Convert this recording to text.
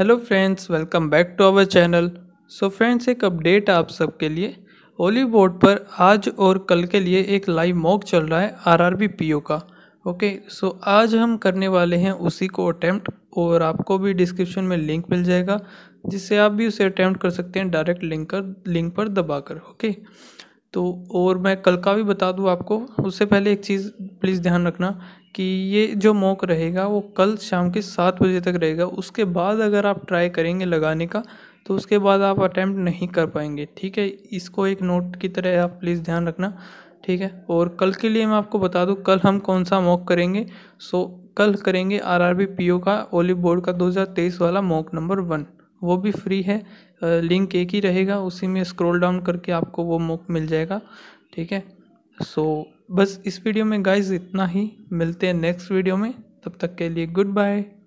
hello friends welcome back to our channel so friends एक update आप सबके लिए ओली बोर्ड पर आज और कल के लिए एक लाइव मॉक चल रहा है आरआरबी पीओ का ओके सो आज हम करने वाले हैं उसी को अटैम्प्ट और आपको भी डिस्क्रिप्शन में लिंक मिल जाएगा जिससे आप भी उसे अटैम्प्ट कर सकते हैं डायरेक्ट लिंक कर लिंक पर दबा ओके तो और मैं कल का भी बता दूँ आपको उससे पहले एक चीज़ प्लीज़ ध्यान रखना कि ये जो मॉक रहेगा वो कल शाम के सात बजे तक रहेगा उसके बाद अगर आप ट्राई करेंगे लगाने का तो उसके बाद आप अटैम्प्ट नहीं कर पाएंगे ठीक है इसको एक नोट की तरह आप प्लीज़ ध्यान रखना ठीक है और कल के लिए मैं आपको बता दूं कल हम कौन सा मॉक करेंगे सो कल करेंगे आरआरबी पीओ का ओलि बोर्ड का 2023 वाला मॉक नंबर वन वो भी फ्री है लिंक एक ही रहेगा उसी में स्क्रॉल डाउन करके आपको वो मॉक मिल जाएगा ठीक है सो बस इस वीडियो में गाइस इतना ही मिलते हैं नेक्स्ट वीडियो में तब तक के लिए गुड बाय